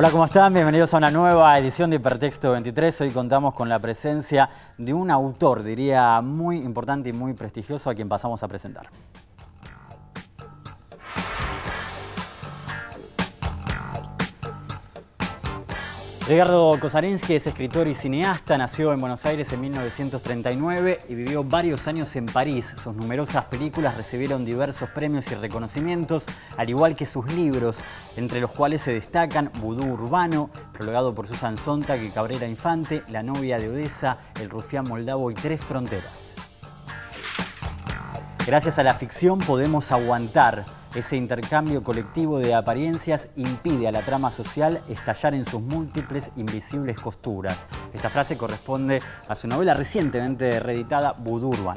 Hola, ¿cómo están? Bienvenidos a una nueva edición de Hipertexto 23. Hoy contamos con la presencia de un autor, diría, muy importante y muy prestigioso a quien pasamos a presentar. Edgardo Kosarinsky es escritor y cineasta, nació en Buenos Aires en 1939 y vivió varios años en París. Sus numerosas películas recibieron diversos premios y reconocimientos, al igual que sus libros, entre los cuales se destacan Vudú Urbano, prologado por Susan Sontag y Cabrera Infante, La novia de Odessa, El rufián moldavo y Tres fronteras. Gracias a la ficción podemos aguantar ese intercambio colectivo de apariencias impide a la trama social estallar en sus múltiples invisibles costuras. Esta frase corresponde a su novela recientemente reeditada, Budurban.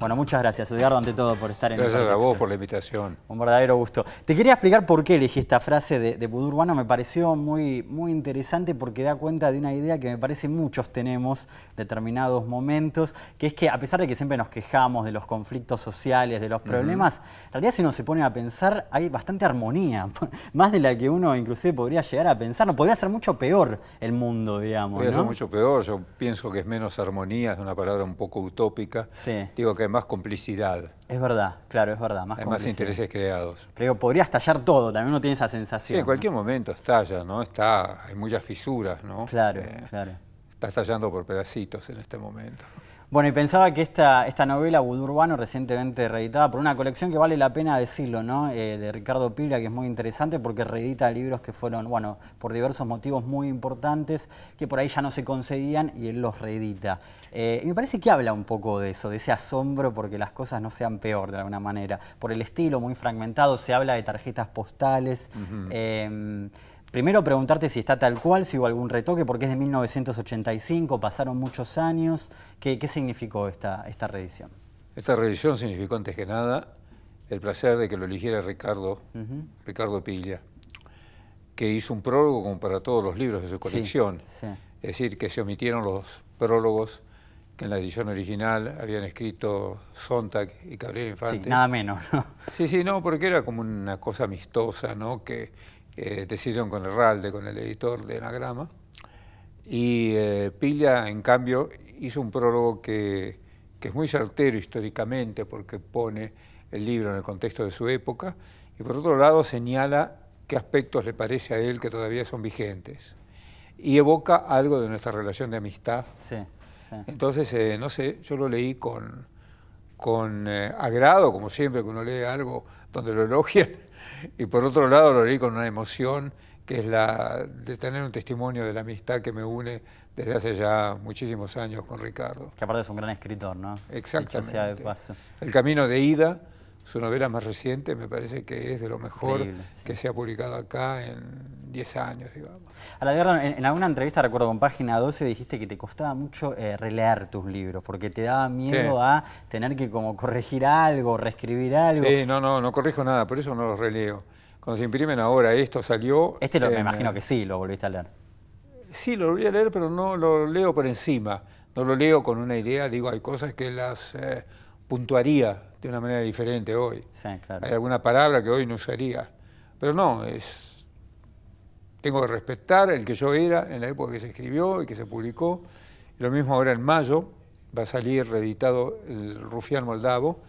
Bueno, muchas gracias, Edgardo, ante todo, por estar en el el Gracias a vos por la invitación. Un verdadero gusto. Te quería explicar por qué elegí esta frase de, de Urbano. Me pareció muy, muy interesante porque da cuenta de una idea que me parece muchos tenemos determinados momentos, que es que a pesar de que siempre nos quejamos de los conflictos sociales, de los problemas, en realidad si uno se pone a pensar, hay bastante armonía, más de la que uno inclusive podría llegar a pensar. No podría ser mucho peor el mundo, digamos. Podría ser mucho peor. Yo pienso que es menos armonía, es una palabra un poco utópica. Sí. Digo que más complicidad. Es verdad, claro, es verdad. Más Hay más intereses creados. Pero podría estallar todo, también uno tiene esa sensación. Sí, en cualquier momento estalla, ¿no? Está, hay muchas fisuras, ¿no? Claro, eh, claro. Está estallando por pedacitos en este momento. Bueno, y pensaba que esta, esta novela, wood Urbano, recientemente reeditada por una colección que vale la pena decirlo, ¿no? Eh, de Ricardo Pila, que es muy interesante porque reedita libros que fueron, bueno, por diversos motivos muy importantes, que por ahí ya no se concedían y él los reedita. Eh, y me parece que habla un poco de eso, de ese asombro porque las cosas no sean peor de alguna manera. Por el estilo muy fragmentado, se habla de tarjetas postales. Primero preguntarte si está tal cual, si hubo algún retoque, porque es de 1985, pasaron muchos años. ¿Qué, significó esta, esta reedición? Esta revisión significó antes que nada el placer de que lo eligiera Ricardo, Ricardo Pilla, que hizo un prólogo como para todos los libros de su colección. Es decir, que se omitieron los prólogos que en la edición original habían escrito Sontag y Cabrera Infante. Sí, nada menos. ¿no? Sí, sí, no, porque era como una cosa amistosa, ¿no? Que eh, decidieron con RALDE, con el editor de Anagrama, y eh, Pilla, en cambio, hizo un prólogo que, es muy certero históricamente porque pone el libro en el contexto de su época y por otro lado señala qué aspectos le parece a él que todavía son vigentes y evoca algo de nuestra relación de amistad. Entonces, eh, no sé, yo lo leí con, eh, agrado, como siempre que uno lee algo donde lo elogian y por otro lado lo leí con una emoción que es la de tener un testimonio de la amistad que me une desde hace ya muchísimos años con Ricardo. Que aparte es un gran escritor, ¿no? Exactamente. El camino de ida su novela más reciente me parece que es de lo mejor que se ha publicado acá en 10 años, digamos. la guerra. en, en, alguna entrevista, recuerdo con Página 12, dijiste que te costaba mucho relear eh, releer tus libros, porque te daba miedo a tener que como corregir algo, reescribir algo. Sí, no, no, no corrijo nada, por eso no los releo. Cuando se imprimen ahora, esto salió... Este lo, me eh, imagino que sí, lo volviste a leer. Sí, lo volví a leer, pero no lo leo por encima. No lo leo con una idea, digo, hay cosas que las... Eh, puntuaría de una manera diferente hoy. Hay alguna palabra que hoy no usaría. Pero no, es, tengo que respetar el que yo era en la época que se escribió y que se publicó. Lo mismo ahora en mayo, va a salir reeditado el Rufián Moldavo,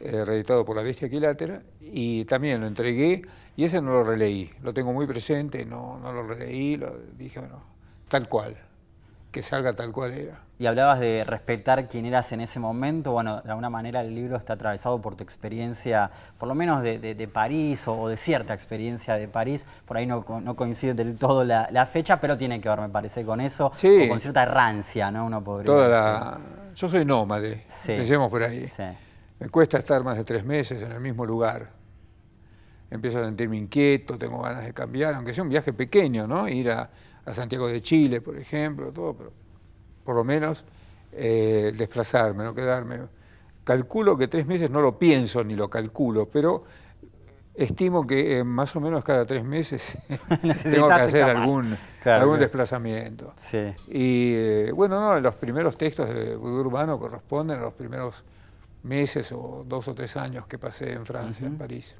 eh, reeditado por la Bestia quilatera y también lo entregué, y ese no lo releí, lo tengo muy presente, no, no lo releí, lo, dije, bueno, tal cual, que salga tal cual era. Y hablabas de respetar quién eras en ese momento. Bueno, de alguna manera el libro está atravesado por tu experiencia, por lo menos de, de, París o, de cierta experiencia de París. Por ahí no, no coincide del todo la, fecha, pero tiene que ver, me parece, con eso. Sí. con cierta errancia, ¿no? Uno podría Toda Yo soy nómade, sí. por ahí. Sí. Me cuesta estar más de tres meses en el mismo lugar. Empiezo a sentirme inquieto, tengo ganas de cambiar, aunque sea un viaje pequeño, ¿no? Ir a, a Santiago de Chile, por ejemplo, todo, pero por lo menos, eh, desplazarme, no quedarme. Calculo que tres meses, no lo pienso ni lo calculo, pero estimo que eh, más o menos cada tres meses tengo que hacer algún, algún desplazamiento. Y eh, bueno, no, los primeros textos de Budurbano Urbano corresponden a los primeros meses o dos o tres años que pasé en Francia, en París.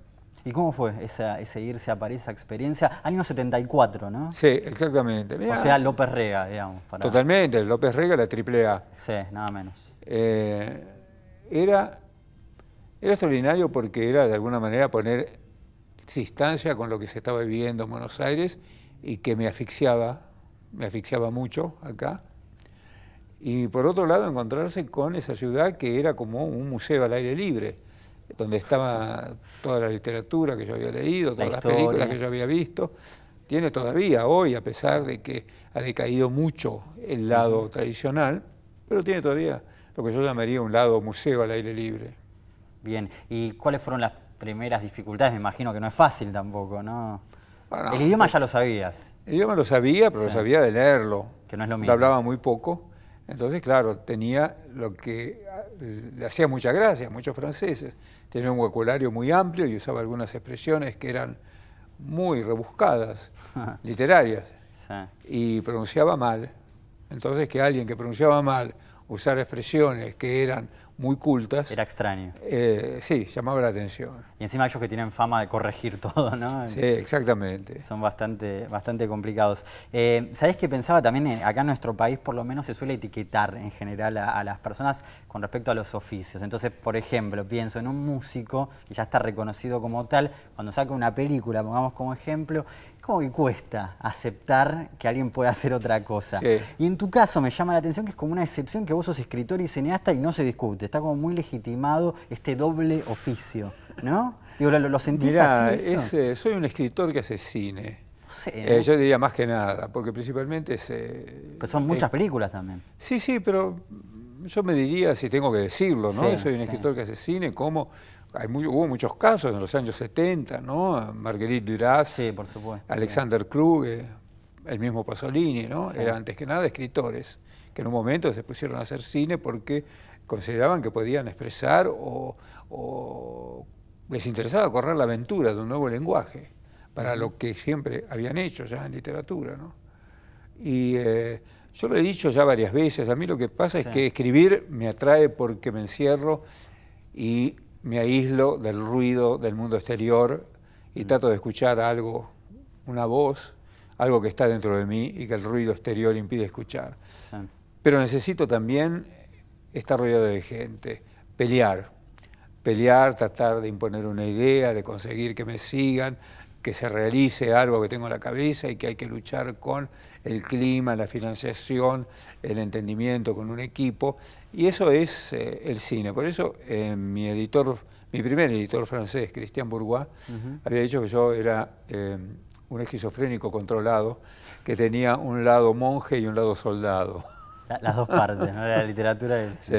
¿Y cómo fue esa, ese irse a París, esa experiencia? Año 74, ¿no? Sí, exactamente. O sea, López Rega, digamos. Totalmente, López Rega, la AAA. Sí, nada menos. Eh, era, era extraordinario porque era de alguna manera poner distancia con lo que se estaba viviendo en Buenos Aires y que me asfixiaba, me asfixiaba mucho acá. Y por otro lado, encontrarse con esa ciudad que era como un museo al aire libre donde estaba toda la literatura que yo había leído, todas las películas que yo había visto. Tiene todavía hoy, a pesar de que ha decaído mucho el lado tradicional, pero tiene todavía lo que yo llamaría un lado museo al aire libre. Bien, ¿y cuáles fueron las primeras dificultades? Me imagino que no es fácil tampoco, ¿no? el idioma ya lo sabías. El idioma lo sabía, pero sabía de leerlo. Que no es lo mismo. Lo hablaba muy poco entonces, claro, tenía lo que le hacía mucha gracia a muchos franceses. Tenía un vocabulario muy amplio y usaba algunas expresiones que eran muy rebuscadas, literarias, y pronunciaba mal. Entonces, que alguien que pronunciaba mal usara expresiones que eran muy cultas. Era extraño. Eh, sí, llamaba la atención. Y encima ellos que tienen fama de corregir todo, ¿no? Sí, exactamente. Son bastante, bastante complicados. Eh, ¿Sabés qué pensaba también? Acá en nuestro país por lo menos se suele etiquetar en general a las personas con respecto a los oficios. Entonces, por ejemplo, pienso en un músico que ya está reconocido como tal, cuando saca una película, pongamos como ejemplo, como que cuesta aceptar que alguien pueda hacer otra cosa. Y en tu caso me llama la atención que es como una excepción que vos sos escritor y cineasta y no se discute. Está como muy legitimado este doble oficio, ¿no? Y ¿lo, lo sentís así eh, soy un escritor que hace cine. Eh, yo diría más que nada, porque principalmente es... Eh, pues son muchas películas también. Sí, sí, pero yo me diría, si tengo que decirlo, ¿no? soy un escritor que hace cine, cómo hubo muchos casos en los años 70, ¿no? Marguerite Duras, Alexander sí. el mismo Pasolini, ¿no? Eran antes que nada escritores que en un momento se pusieron a hacer cine porque consideraban que podían expresar o, les interesaba correr la aventura de un nuevo lenguaje para lo que siempre habían hecho ya en literatura, ¿no? Y eh, yo lo he dicho ya varias veces, a mí lo que pasa es que escribir me atrae porque me encierro y me aíslo del ruido del mundo exterior y mm. trato de escuchar algo, una voz, algo que está dentro de mí y que el ruido exterior impide escuchar. Pero necesito también estar rodeado de gente, pelear, pelear, tratar de imponer una idea, de conseguir que me sigan, que se realice algo que tengo en la cabeza y que hay que luchar con el clima, la financiación, el entendimiento con un equipo. Y eso es eh, el cine. Por eso eh, mi editor, mi primer editor francés, Christian Bourgois, había dicho que yo era eh, un esquizofrénico controlado, que tenía un lado monje y un lado soldado. las dos partes, ¿no? La literatura es...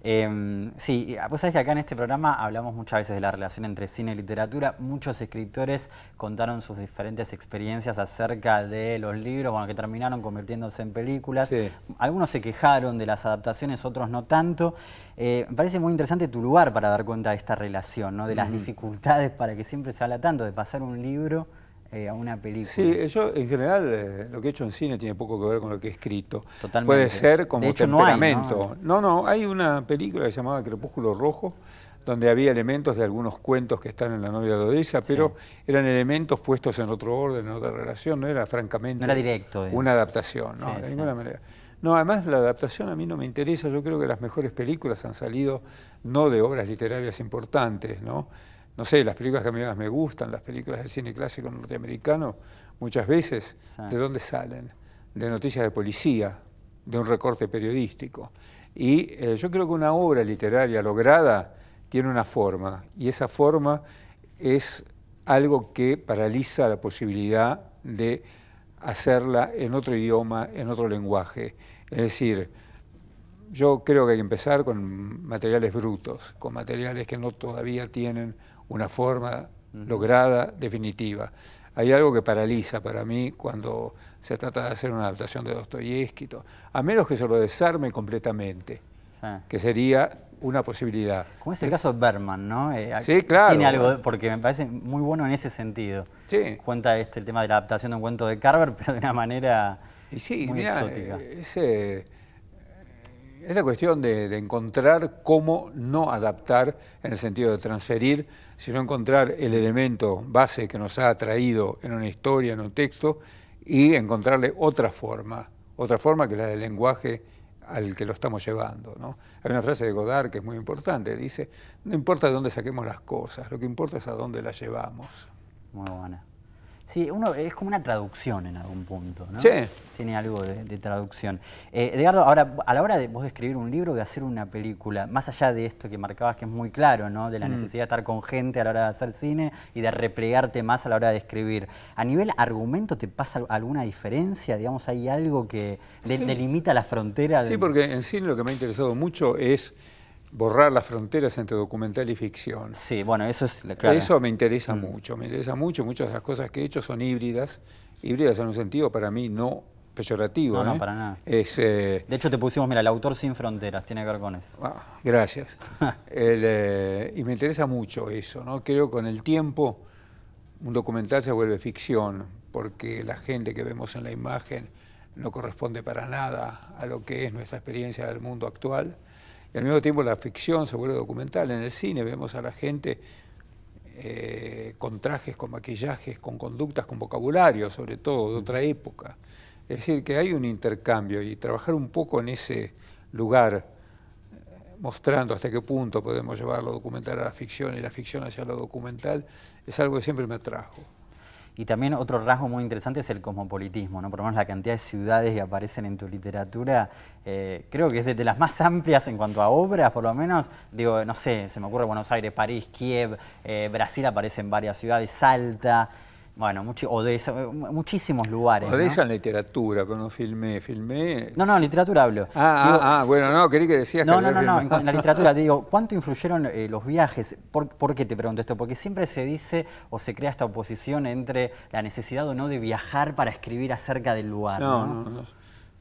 Em, sí, ah, vos sabés que acá en este programa hablamos muchas veces de la relación entre cine y literatura. Muchos escritores contaron sus diferentes experiencias acerca de los libros, bueno, que terminaron convirtiéndose en películas. Algunos se quejaron de las adaptaciones, otros no tanto. Eh, me parece muy interesante tu lugar para dar cuenta de esta relación, ¿no? de las dificultades para que siempre se habla tanto, de pasar un libro eh, a una película. Sí, yo en general eh, lo que he hecho en cine tiene poco que ver con lo que he escrito. Totalmente. Puede ser como mucho pegamento No, ¿no? hay una película que se llamaba Crepúsculo Rojo donde había elementos de algunos cuentos que están en la novia de Odessa, pero eran elementos puestos en otro orden, en otra relación, no era francamente directo, eh. una adaptación, no, de ninguna manera. No, además la adaptación a mí no me interesa, yo creo que las mejores películas han salido no de obras literarias importantes, ¿no? no sé, las películas que a más me gustan, las películas de cine clásico norteamericano, muchas veces, ¿de dónde salen? De noticias de policía, de un recorte periodístico. Y eh, yo creo que una obra literaria lograda tiene una forma, y esa forma es algo que paraliza la posibilidad de hacerla en otro idioma, en otro lenguaje. Es decir, yo creo que hay que empezar con materiales brutos, con materiales que no todavía tienen una forma lograda, definitiva. Hay algo que paraliza para mí cuando se trata de hacer una adaptación de Dostoyevsky, a menos que se lo desarme completamente, que sería una posibilidad. Como es el caso de Berman, ¿no? Eh, sí, claro. algo, porque me parece muy bueno en ese sentido. Sí. Cuenta este, el tema de la adaptación de un cuento de Carver, pero de una manera muy exótica. Eh, ese, es la cuestión de, encontrar cómo no adaptar en el sentido de transferir, sino encontrar el elemento base que nos ha atraído en una historia, en un texto, y encontrarle otra forma, otra forma que la del lenguaje al que lo estamos llevando. Hay una frase de Godard que es muy importante, dice, no importa de dónde saquemos las cosas, lo que importa es a dónde las llevamos. Muy buena. Sí, uno, es como una traducción en algún punto, ¿no? Sí. Tiene algo de, traducción. Eh, Edgardo, ahora, a la hora de vos escribir un libro, de hacer una película, más allá de esto que marcabas que es muy claro, ¿no? De la mm. necesidad de estar con gente a la hora de hacer cine y de replegarte más a la hora de escribir. ¿A nivel argumento te pasa alguna diferencia? Digamos, ¿hay algo que delimita la frontera? De... Sí, porque en cine lo que me ha interesado mucho es borrar las fronteras entre documental y ficción. Sí, bueno, eso es Eso me interesa mm. mucho, me interesa mucho, muchas de las cosas que he hecho son híbridas, híbridas en un sentido para mí no peyorativo. No, no, ¿eh? para nada. Eh, de hecho te pusimos, mira, el autor sin fronteras, tiene que ver con eso. Ah, gracias. Eh, y me interesa mucho eso, ¿no? Creo que con el tiempo un documental se vuelve ficción, porque la gente que vemos en la imagen no corresponde para nada a lo que es nuestra experiencia del mundo actual y al mismo tiempo la ficción se vuelve documental. En el cine vemos a la gente eh, con trajes, con maquillajes, con conductas, con vocabulario, sobre todo, de otra época. Es decir, que hay un intercambio y trabajar un poco en ese lugar, eh, mostrando hasta qué punto podemos llevar lo documental a la ficción y la ficción hacia lo documental, es algo que siempre me atrajo. Y también otro rasgo muy interesante es el cosmopolitismo, ¿no? por lo menos la cantidad de ciudades que aparecen en tu literatura, eh, creo que es de, las más amplias en cuanto a obras, por lo menos, digo, no sé, se me ocurre Buenos Aires, París, Kiev, eh, Brasil Brasil aparecen varias ciudades, Salta. Bueno, mucho, o de muchísimos lugares. O de esa en literatura, pero no filmé, filmé. No, no, literatura hablo. Ah, ah, ah bueno, no, quería que decías que. No, no, no, en, la literatura digo, ¿cuánto influyeron eh, los viajes? ¿Por, qué te pregunto esto? Porque siempre se dice o se crea esta oposición entre la necesidad o no de viajar para escribir acerca del lugar. No, no, no.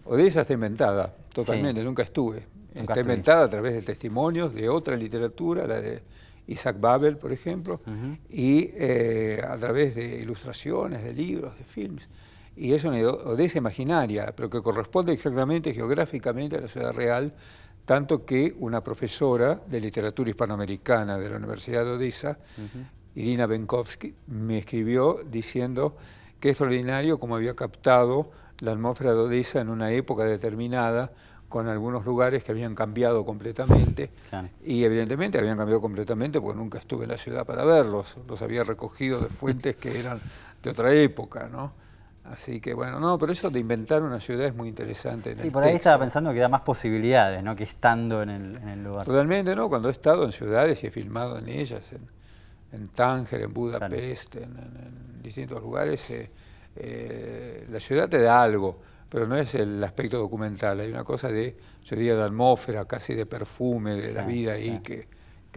Odessa está inventada, totalmente, nunca estuve. está inventada a través de testimonios de otra literatura, la de Isaac Babel, por ejemplo, y eh, a través de ilustraciones, de libros, de films. Y es una Odessa imaginaria, pero que corresponde exactamente geográficamente a la ciudad real, tanto que una profesora de literatura hispanoamericana de la Universidad de Odessa, Irina Benkovsky, me escribió diciendo que es extraordinario como había captado la atmósfera de Odessa en una época determinada con algunos lugares que habían cambiado completamente. Y evidentemente habían cambiado completamente porque nunca estuve en la ciudad para verlos. Los había recogido de fuentes que eran de otra época, ¿no? Así que bueno, no, pero eso de inventar una ciudad es muy interesante. En sí, por ahí estaba pensando que da más posibilidades, ¿no? Que estando en el, lugar. Totalmente, ¿no? Cuando he estado en ciudades y he filmado en ellas, en, en Tánger, en Budapest, en, distintos lugares, eh, eh, la ciudad te da algo pero no es el aspecto documental, hay una cosa de, sería de atmósfera, casi de perfume, de la vida ahí que,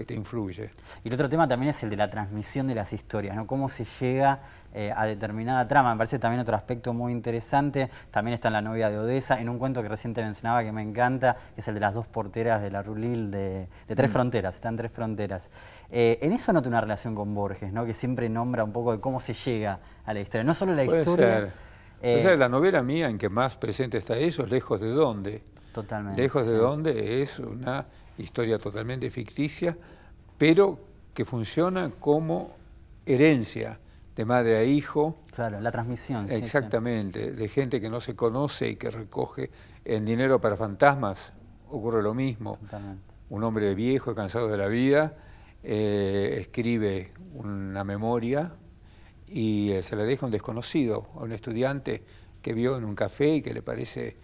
te influye. Y el otro tema también es el de la transmisión de las historias, ¿no? Cómo se llega eh, a determinada trama, me parece también otro aspecto muy interesante, también está en La novia de Odessa, en un cuento que reciente mencionaba que me encanta, que es el de las dos porteras de la Rulil de, de Tres mm. Fronteras, están Tres Fronteras. Eh, en eso noto una relación con Borges, ¿no? Que siempre nombra un poco de cómo se llega a la historia, no solo la historia... Eh, la novela mía en que más presente está eso Lejos de Dónde. Totalmente. Lejos de Dónde es una historia totalmente ficticia, pero que funciona como herencia de madre a hijo. Claro, la transmisión. Exactamente, de gente que no se conoce y que recoge en dinero para fantasmas, ocurre lo mismo. Un hombre viejo, cansado de la vida, eh, escribe una memoria y eh, se le deja a un desconocido, a un estudiante que vio en un café y que le parece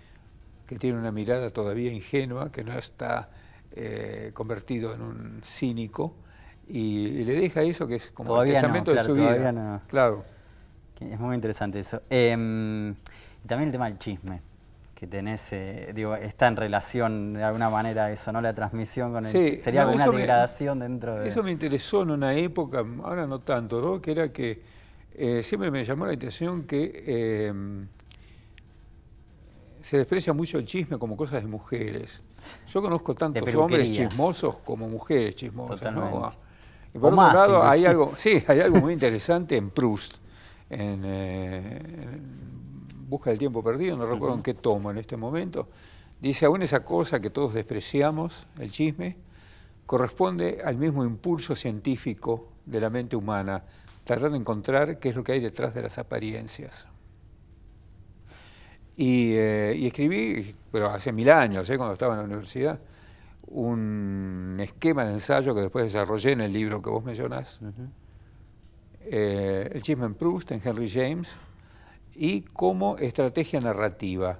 que tiene una mirada todavía ingenua, que no está eh, convertido en un cínico, y, le deja eso que es como el testamento de su vida. No. Claro. Es muy interesante eso. Em, también el tema del chisme que tenés, eh, digo, está en relación de alguna manera eso, ¿no? La transmisión con el... Sí, ¿Sería alguna degradación dentro de...? Eso me interesó en una época, ahora no tanto, ¿no? Que era que eh, siempre me llamó la atención que em, se desprecia mucho el chisme como cosas de mujeres. Yo conozco tantos hombres chismosos como mujeres chismosas. Ah, por un lado, hay algo, sí, hay algo muy interesante en Proust, eh, en, Busca del Tiempo Perdido, no recuerdo en qué tomo en este momento. Dice, aún esa cosa que todos despreciamos, el chisme, corresponde al mismo impulso científico de la mente humana tratar de encontrar qué es lo que hay detrás de las apariencias. Y, eh, escribí, pero hace mil años, eh, cuando estaba en la universidad, un esquema de ensayo que después desarrollé en el libro que vos mencionás, eh, El chisme en Proust, en Henry James, y como estrategia narrativa.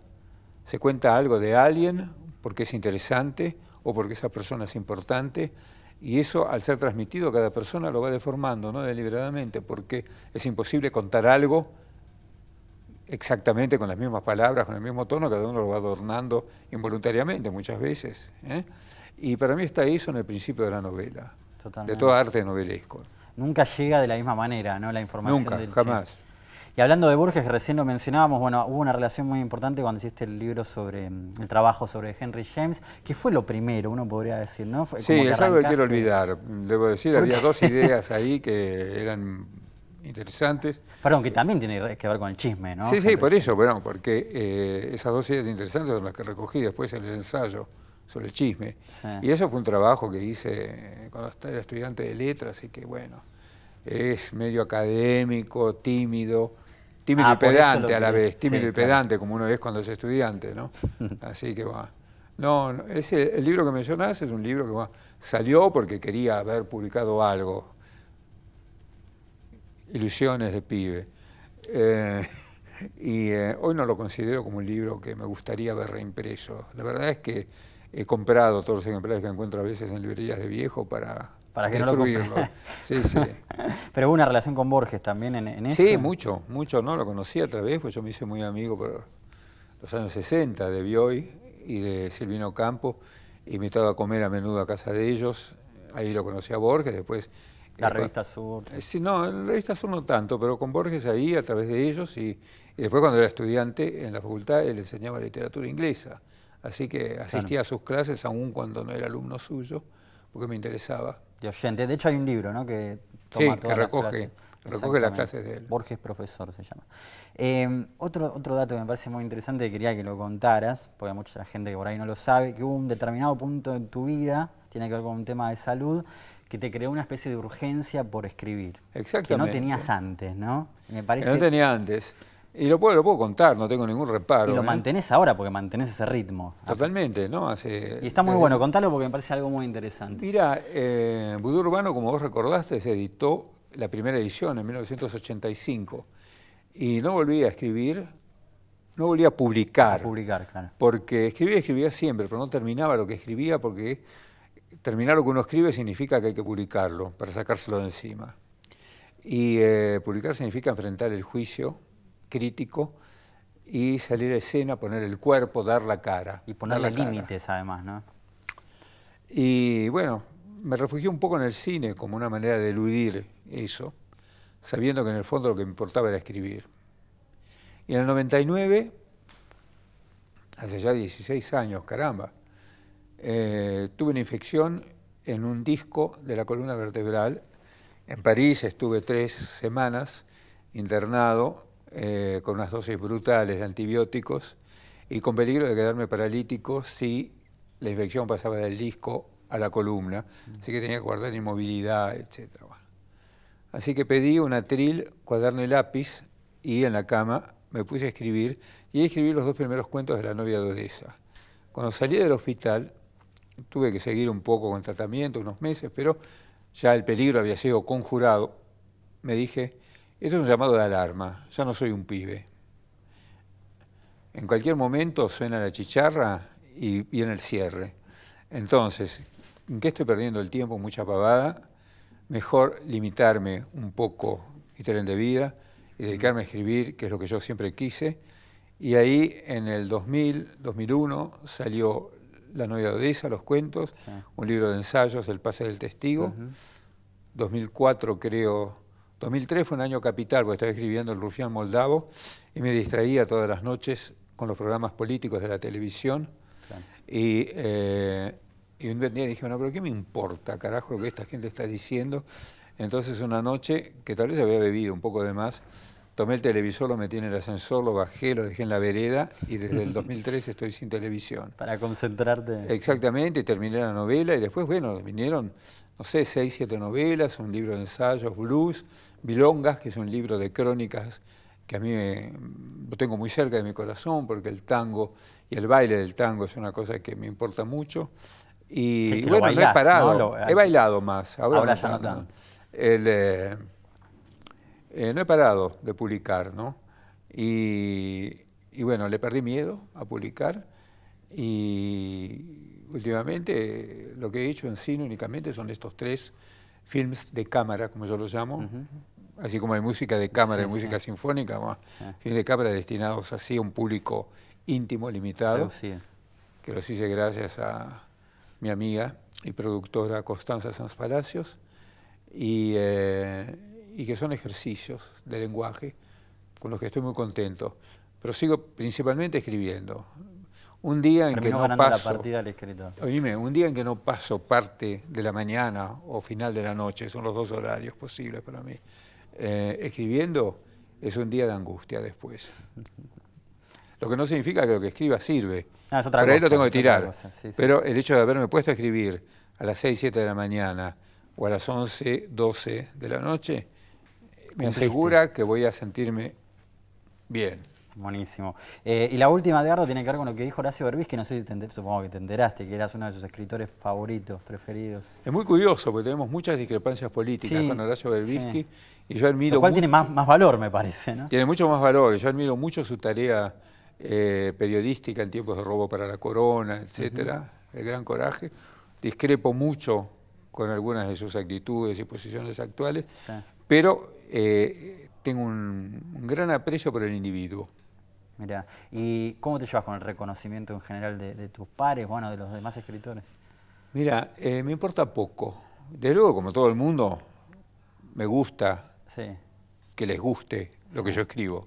Se cuenta algo de alguien porque es interesante o porque esa persona es importante, y eso, al ser transmitido, cada persona lo va deformando, no deliberadamente, porque es imposible contar algo exactamente con las mismas palabras, con el mismo tono, cada uno lo va adornando involuntariamente muchas veces. ¿eh? Y para mí está eso en el principio de la novela, de todo arte novelesco. Nunca llega de la misma manera, ¿no? La información Nunca, jamás. Y hablando de Burgess, recién lo mencionábamos, bueno, hubo una relación muy importante cuando hiciste el libro sobre mm, el trabajo sobre Henry James, que fue lo primero, uno podría decir, ¿no? sí, es algo que quiero olvidar. Debo decir, había dos ideas ahí que eran interesantes. Perdón, que también tiene que ver con el chisme, ¿no? Sí, sí, por eso, bueno, porque eh, esas dos ideas interesantes son las que recogí después en el ensayo sobre el chisme. Y eso fue un trabajo que hice cuando era estudiante de letras, y que bueno, es medio académico, tímido, tímido ah, y pedante a la vez, tímido y pedante como uno es cuando es estudiante, ¿no? Así que va. No, el libro que mencionás es un libro que va, salió porque quería haber publicado algo. Ilusiones de pibe. Eh, y eh, hoy no lo considero como un libro que me gustaría haber reimpreso. La verdad es que he comprado todos los ejemplares que encuentro a veces en librerías de viejo para para que No lo sí, sí. Pero hubo una relación con Borges también en, eso. Sí, mucho, mucho, ¿no? Lo conocí a través, pues yo me hice muy amigo por los años 60 de Bioy y de Silvino Campos, invitado a comer a menudo a casa de ellos. Ahí lo conocí a Borges, después... Eh, la revista Sur. Eh, sí, no, en la revista Sur no tanto, pero con Borges ahí, a través de ellos, y, después cuando era estudiante en la facultad, él enseñaba literatura inglesa. Así que asistía a sus clases, aún cuando no era alumno suyo, porque me interesaba de oyentes. De hecho hay un libro ¿no? que toma recoge. Las clases de él. Borges Profesor se llama. Eh, otro, otro dato que me parece muy interesante, quería que lo contaras, porque hay mucha gente que por ahí no lo sabe, que hubo un determinado punto en tu vida, tiene que ver con un tema de salud, que te creó una especie de urgencia por escribir. Exactamente. Que no tenías antes, ¿no? Me parece... Que no tenía antes. Y lo puedo, lo puedo contar, no tengo ningún reparo. Y lo ¿eh? mantenés ahora porque mantenés ese ritmo. Totalmente, ¿no? Hace, y está muy eh, bueno, contarlo porque me parece algo muy interesante. Mira, eh, Urbano, como vos recordaste, se editó la primera edición en 1985 y no volví a escribir, no volví a publicar. A publicar, claro. Porque escribía, escribía siempre, pero no terminaba lo que escribía porque terminar lo que uno escribe significa que hay que publicarlo para sacárselo de encima. Y eh, publicar significa enfrentar el juicio crítico y salir a escena, poner el cuerpo, dar la cara. Y ponerle límites además, ¿no? Y bueno, me refugié un poco en el cine como una manera de eludir eso, sabiendo que en el fondo lo que me importaba era escribir. Y en el 99, hace ya 16 años, caramba, eh, tuve una infección en un disco de la columna vertebral. En París estuve tres semanas internado eh, con unas dosis brutales de antibióticos y con peligro de quedarme paralítico si la infección pasaba del disco a la columna, mm. así que tenía que guardar inmovilidad, etc. Así que pedí un atril, cuaderno y lápiz y en la cama me puse a escribir y escribí los dos primeros cuentos de la novia doleza Cuando salí del hospital, tuve que seguir un poco con tratamiento, unos meses, pero ya el peligro había sido conjurado, me dije, eso es un llamado de alarma, ya no soy un pibe. En cualquier momento suena la chicharra y viene el cierre. Entonces, ¿en qué estoy perdiendo el tiempo? Mucha pavada. Mejor limitarme un poco y tren de vida y dedicarme a escribir, que es lo que yo siempre quise. Y ahí en el 2000, 2001 salió La novia de Odessa, Los cuentos, un libro de ensayos, El pase del testigo. 2004 creo 2003 fue un año capital, porque estaba escribiendo El Rufián Moldavo y me distraía todas las noches con los programas políticos de la televisión. Y, eh, y, un día dije, bueno, pero ¿qué me importa, carajo, lo que esta gente está diciendo? Entonces una noche, que tal vez había bebido un poco de más, tomé el televisor, lo metí en el ascensor, lo bajé, lo dejé en la vereda y desde el 2003 estoy sin televisión. Para concentrarte. Exactamente, terminé la novela y después, bueno, vinieron no sé, seis, siete novelas, un libro de ensayos, blues, Bilongas, que es un libro de crónicas que a mí me, lo tengo muy cerca de mi corazón, porque el tango y el baile del tango es una cosa que me importa mucho. Y, bueno, he parado, he eh, bailado más, ahora, eh, eh, no he parado de publicar, ¿no? Y, y bueno, le perdí miedo a publicar y últimamente lo que he hecho en cine únicamente son estos tres films de cámara, como yo los llamo, así como hay música de cámara y música sinfónica, films de cámara destinados así a un público íntimo, limitado, que los hice gracias a mi amiga y productora Constanza Sanz Palacios, eh, y que son ejercicios de lenguaje con los que estoy muy contento. Pero sigo principalmente escribiendo un día en que no paso, un día en que no paso parte de la mañana o final de la noche, son los dos horarios posibles para mí, eh, escribiendo es un día de angustia después. Lo que no significa que lo que escriba sirve. No ah, ahí lo tengo que tirar. Pero el hecho de haberme puesto a escribir a las 6, 7 de la mañana o a las 11, 12 de la noche, me asegura que voy a sentirme bien. Buenísimo. Eh, y la última de tiene que ver con lo que dijo Horacio Berbis, no sé si te supongo que te enteraste, que eras uno de sus escritores favoritos, preferidos. Es muy curioso, porque tenemos muchas discrepancias políticas con Horacio Berbisky. Y yo lo cual tiene más, más, valor, me parece, ¿no? Tiene mucho más valor. Yo admiro mucho su tarea eh, periodística en tiempos de robo para la corona, etcétera, el gran coraje. Discrepo mucho con algunas de sus actitudes y posiciones actuales, pero eh, tengo un gran aprecio por el individuo. Mira, ¿y cómo te llevas con el reconocimiento en general de, tus pares, bueno, de los demás escritores? Mira, eh, me importa poco. Desde luego, como todo el mundo, me gusta que les guste lo que yo escribo.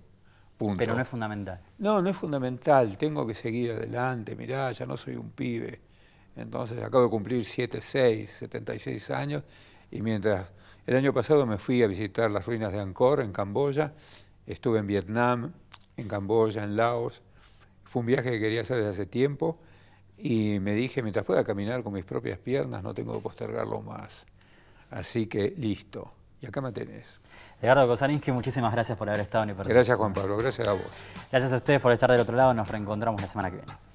Punto. Pero no es fundamental. No, no es fundamental. Tengo que seguir adelante. Mira, ya no soy un pibe. Entonces acabo de cumplir 7, 6, 76 años. Y mientras el año pasado me fui a visitar las ruinas de Angkor en Camboya, estuve en Vietnam, en Camboya, en Laos. Fue un viaje que quería hacer desde hace tiempo y me dije, mientras pueda caminar con mis propias piernas, no tengo que postergarlo más. Así que listo. Y acá me tenés. Edgardo Kosaninsky, muchísimas gracias por haber estado en Hipertensión. Gracias Juan Pablo, gracias a vos. Gracias a ustedes por estar del otro lado, nos reencontramos la semana que viene.